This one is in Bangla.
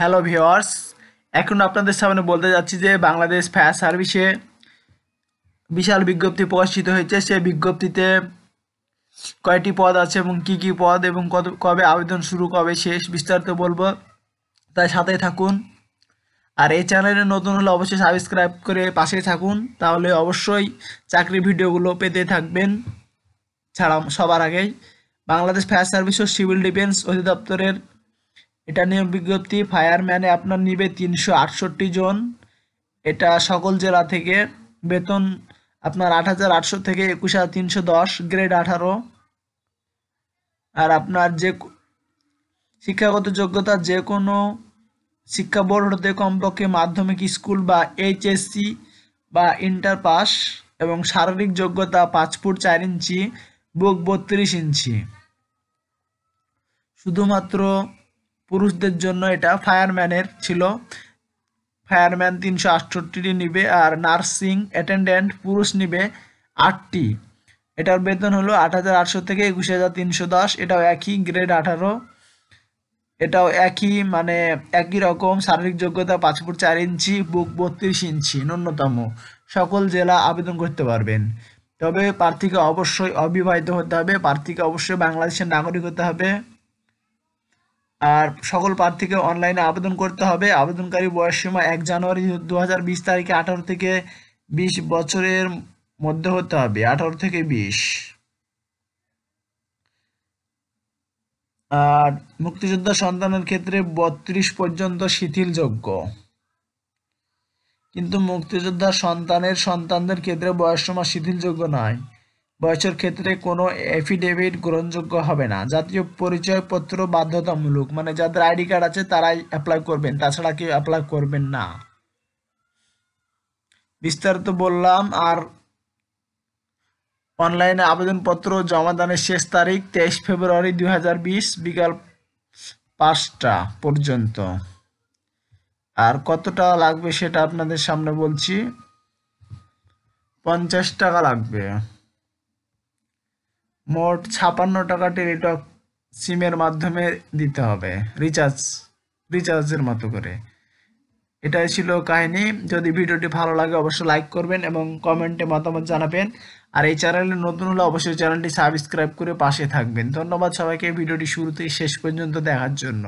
হ্যালো ভিওয়ার্স এখন আপনাদের সামনে বলতে যাচ্ছি যে বাংলাদেশ ফায়ার সার্ভিসে বিশাল বিজ্ঞপ্তি প্রকাশিত হয়েছে সে বিজ্ঞপ্তিতে কয়টি পদ আছে এবং কি কি পদ এবং কত কবে আবেদন শুরু কবে শেষ বিস্তারিত বলবো তাই সাথে থাকুন আর এই চ্যানেলে নতুন হলে অবশ্যই সাবস্ক্রাইব করে পাশে থাকুন তাহলে অবশ্যই চাকরি ভিডিওগুলো পেতে থাকবেন ছাড়া সবার আগেই বাংলাদেশ ফায়ার সার্ভিস ও সিভিল ডিফেন্স অধিদপ্তরের এটা নিয়োগ বিজ্ঞপ্তি ফায়ারম্যানে আপনার নিবে তিনশো আটষট্টি জন এটা সকল জেলা থেকে বেতন আপনার আট হাজার আটশো থেকে একুশ হাজার তিনশো দশ গ্রেড আঠারো আর আপনার যে শিক্ষাগত যোগ্যতা যে কোনো শিক্ষা বোর্ড হতে কমপক্ষে মাধ্যমিক স্কুল বা এইচএসসি বা ইন্টার পাস এবং শারীরিক যোগ্যতা পাঁচ ফুট চার ইঞ্চি বুক বত্রিশ ইঞ্চি শুধুমাত্র পুরুষদের জন্য এটা ফায়ারম্যানের ছিল ফায়ারম্যান তিনশো আটষট্টিটি নিবে আর নার্সিং অ্যাটেন্ডেন্ট পুরুষ নিবে আটটি এটার বেতন হলো আট হাজার আটশো থেকে একুশ হাজার তিনশো দশ এটাও একই গ্রেড আঠারো এটাও একই মানে একই রকম শারীরিক যোগ্যতা পাঁচ ফুট চার ইঞ্চি বুক বত্রিশ ইঞ্চি ন্যূনতম সকল জেলা আবেদন করতে পারবেন তবে প্রার্থীকে অবশ্যই অবিবাহিত হতে হবে প্রার্থীকে অবশ্যই বাংলাদেশের নাগরিক হতে হবে আর সকল প্রার্থীকে অনলাইনে আবেদন করতে হবে আবেদনকারী বয়সসীমা এক জানুয়ারি দু তারিখে আঠারো থেকে বিশ বছরের মধ্যে হতে হবে আঠারো থেকে বিশ আর মুক্তিযোদ্ধা সন্তানের ক্ষেত্রে বত্রিশ পর্যন্ত শিথিলযোগ্য কিন্তু মুক্তিযোদ্ধা সন্তানের সন্তানদের ক্ষেত্রে বয়সসীমা শিথিলযোগ্য নয় বয়সের ক্ষেত্রে কোনো এফিডেভিট গ্রহণযোগ্য হবে না জাতীয় পরিচয়পত্র বাধ্যতামূলক মানে যাদের আইডি কার্ড আছে তারাই অ্যাপ্লাই করবেন তাছাড়া কেউ অ্যাপ্লাই করবেন না বিস্তারিত বললাম আর অনলাইনে আবেদনপত্র জমা দানের শেষ তারিখ তেইশ ফেব্রুয়ারি দু বিকাল পাঁচটা পর্যন্ত আর কতটা লাগবে সেটা আপনাদের সামনে বলছি পঞ্চাশ টাকা লাগবে মোট ছাপান্ন টাকা টেলিটক সিমের মাধ্যমে দিতে হবে রিচার্জ রিচার্জের মতো করে এটাই ছিল কাহিনী যদি ভিডিওটি ভালো লাগে অবশ্যই লাইক করবেন এবং কমেন্টে মতামত জানাবেন আর এই চ্যানেলে নতুন হলে অবশ্যই চ্যানেলটি সাবস্ক্রাইব করে পাশে থাকবেন ধন্যবাদ সবাইকে ভিডিওটি শুরুতেই শেষ পর্যন্ত দেখার জন্য